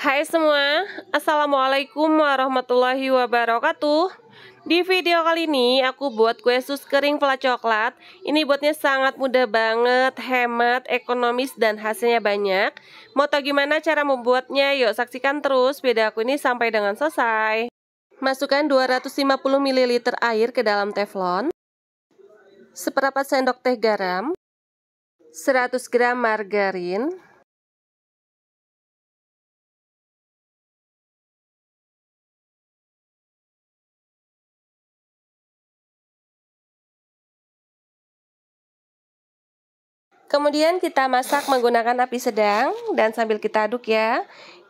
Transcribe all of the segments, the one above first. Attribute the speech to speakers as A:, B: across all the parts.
A: Hai semua, Assalamualaikum warahmatullahi wabarakatuh Di video kali ini aku buat kue sus kering pelat coklat Ini buatnya sangat mudah banget, hemat, ekonomis dan hasilnya banyak Mau tau gimana cara membuatnya? Yuk saksikan terus video aku ini sampai dengan selesai Masukkan 250 ml air ke dalam teflon Seperempat sendok teh garam
B: 100 gram margarin
A: Kemudian kita masak menggunakan api sedang dan sambil kita aduk ya.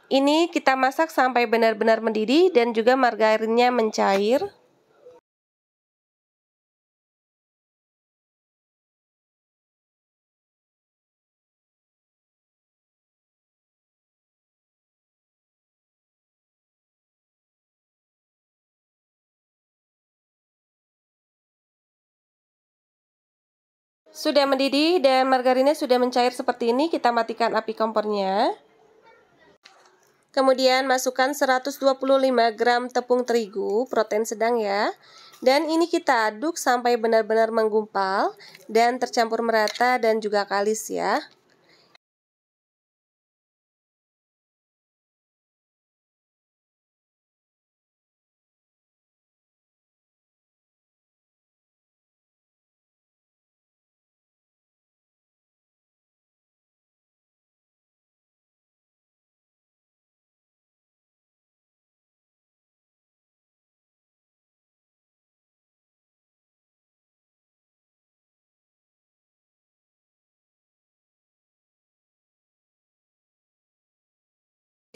A: Ini kita masak sampai benar-benar mendidih dan juga margarinnya mencair.
B: Sudah mendidih
A: dan margarinnya sudah mencair seperti ini, kita matikan api kompornya. Kemudian masukkan 125 gram tepung terigu, protein sedang ya. Dan ini kita aduk sampai benar-benar menggumpal dan tercampur merata dan juga kalis ya.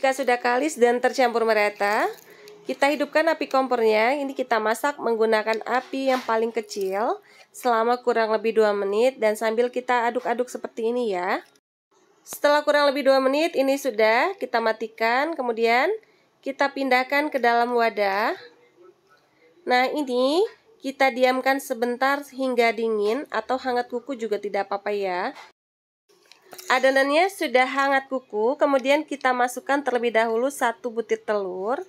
A: Jika sudah kalis dan tercampur merata, kita hidupkan api kompornya. Ini kita masak menggunakan api yang paling kecil selama kurang lebih 2 menit dan sambil kita aduk-aduk seperti ini ya. Setelah kurang lebih 2 menit ini sudah kita matikan. Kemudian kita pindahkan ke dalam wadah. Nah, ini kita diamkan sebentar hingga dingin atau hangat kuku juga tidak apa-apa ya. Adonannya sudah hangat kuku, kemudian kita masukkan terlebih dahulu satu butir telur.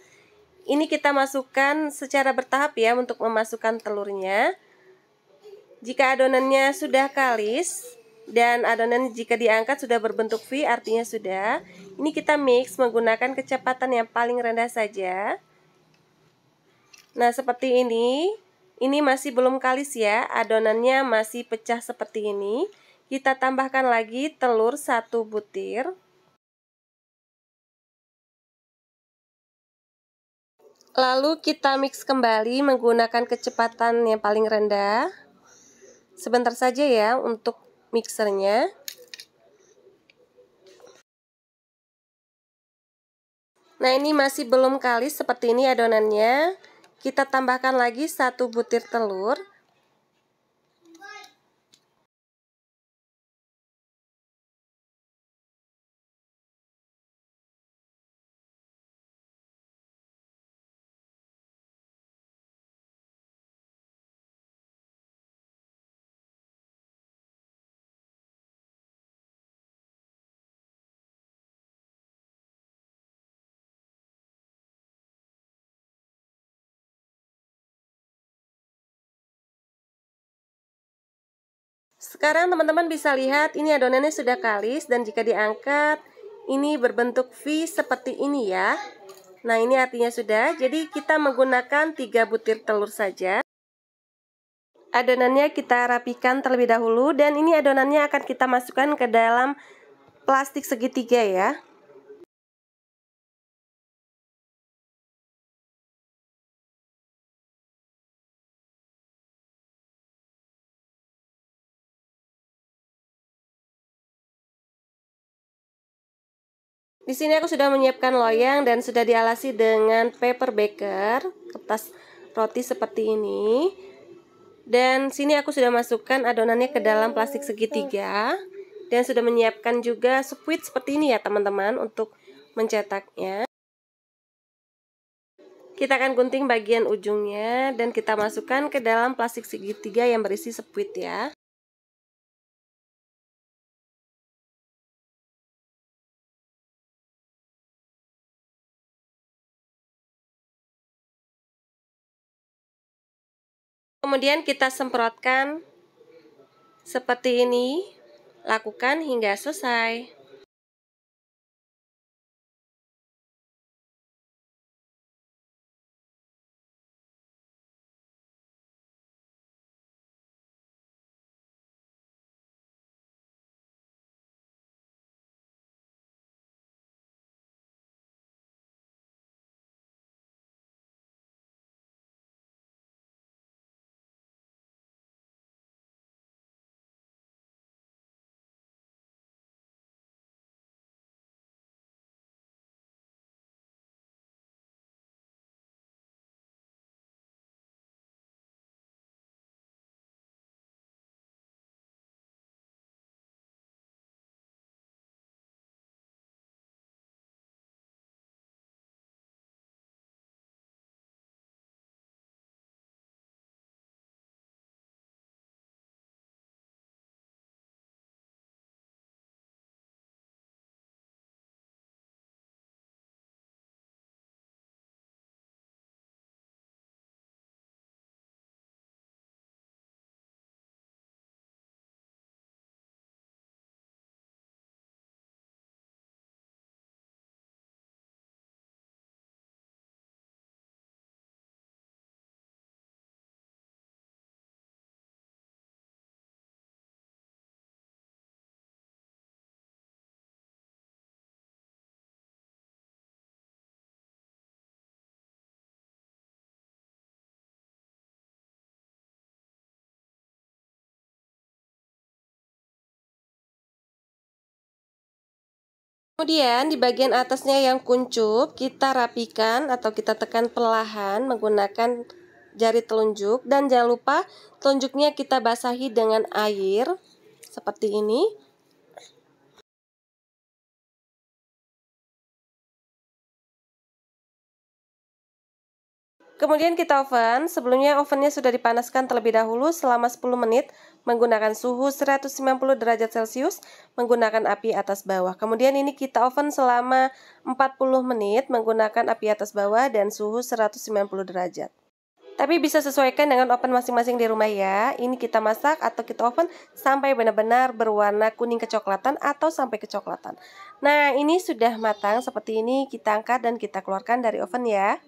A: Ini kita masukkan secara bertahap ya untuk memasukkan telurnya. Jika adonannya sudah kalis dan adonan jika diangkat sudah berbentuk V artinya sudah. Ini kita mix menggunakan kecepatan yang paling rendah saja. Nah, seperti ini. Ini masih belum kalis ya, adonannya masih pecah seperti ini. Kita tambahkan lagi telur satu butir. Lalu kita mix kembali menggunakan kecepatan yang paling rendah. Sebentar saja ya untuk mixernya. Nah ini masih belum kalis seperti ini adonannya. Kita tambahkan lagi satu butir telur.
B: Sekarang teman-teman bisa
A: lihat ini adonannya sudah kalis dan jika diangkat ini berbentuk V seperti ini ya. Nah ini artinya sudah, jadi kita menggunakan 3 butir telur saja. Adonannya kita rapikan terlebih dahulu dan ini adonannya akan kita masukkan ke dalam plastik segitiga ya.
B: Di sini aku sudah menyiapkan
A: loyang dan sudah dialasi dengan paper baker, kertas roti seperti ini. Dan sini aku sudah masukkan adonannya ke dalam plastik segitiga dan sudah menyiapkan juga spuit seperti ini ya teman-teman untuk mencetaknya. Kita akan gunting bagian ujungnya dan kita
B: masukkan ke dalam plastik segitiga yang berisi spuit ya. Kemudian kita semprotkan seperti ini. Lakukan hingga selesai.
A: Kemudian di bagian atasnya yang kuncup kita rapikan atau kita tekan perlahan menggunakan jari telunjuk dan jangan lupa telunjuknya kita basahi dengan air seperti ini. Kemudian kita oven, sebelumnya ovennya sudah dipanaskan terlebih dahulu selama 10 menit menggunakan suhu 190 derajat Celcius menggunakan api atas bawah. Kemudian ini kita oven selama 40 menit menggunakan api atas bawah dan suhu 190 derajat. Tapi bisa sesuaikan dengan oven masing-masing di rumah ya. Ini kita masak atau kita oven sampai benar-benar berwarna kuning kecoklatan atau sampai kecoklatan. Nah, ini sudah matang seperti ini. Kita angkat dan kita keluarkan dari oven ya.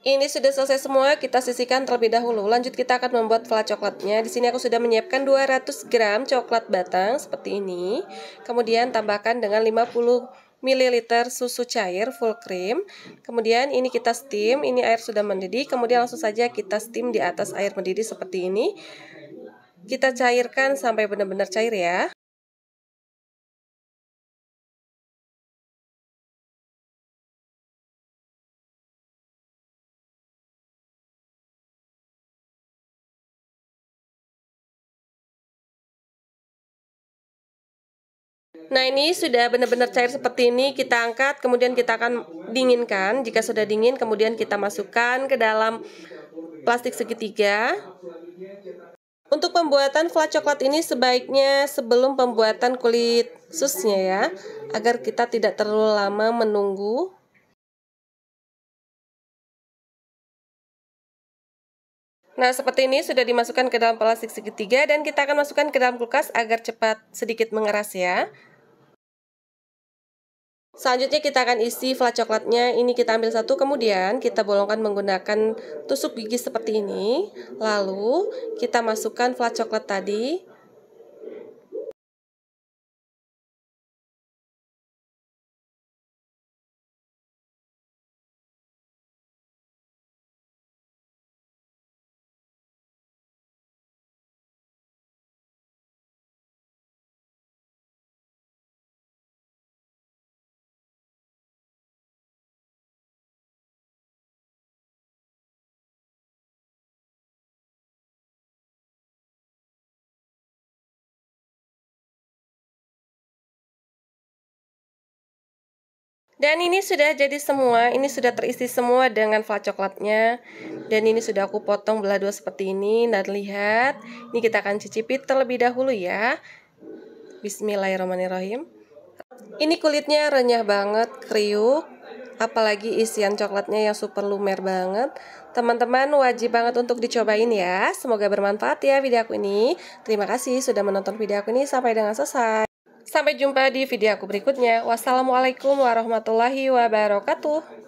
B: Ini sudah selesai semua, kita
A: sisihkan terlebih dahulu. Lanjut kita akan membuat flat coklatnya. Di sini aku sudah menyiapkan 200 gram coklat batang seperti ini. Kemudian tambahkan dengan 50 ml susu cair full cream. Kemudian ini kita steam, ini air sudah mendidih. Kemudian langsung saja kita steam di atas air mendidih seperti ini. Kita cairkan sampai benar-benar cair ya. Nah ini sudah benar-benar cair seperti ini kita angkat kemudian kita akan dinginkan jika sudah dingin kemudian kita masukkan ke dalam plastik segitiga Untuk pembuatan flat coklat ini sebaiknya sebelum pembuatan kulit susnya ya agar kita tidak terlalu lama
B: menunggu
A: Nah, seperti ini sudah dimasukkan ke dalam plastik segitiga dan kita akan masukkan ke dalam kulkas agar cepat sedikit mengeras ya. Selanjutnya kita akan isi flat coklatnya. Ini kita ambil satu, kemudian kita bolongkan menggunakan tusuk gigi seperti ini. Lalu kita masukkan flat coklat tadi Dan ini sudah jadi semua, ini sudah terisi semua dengan flat coklatnya. Dan ini sudah aku potong belah dua seperti ini. Dan lihat, ini kita akan cicipi terlebih dahulu ya. Bismillahirrahmanirrahim. Ini kulitnya renyah banget, kriuk. Apalagi isian coklatnya yang super lumer banget. Teman-teman wajib banget untuk dicobain ya. Semoga bermanfaat ya video aku ini. Terima kasih sudah menonton video aku ini sampai dengan selesai. Sampai jumpa di video aku berikutnya. Wassalamualaikum warahmatullahi
B: wabarakatuh.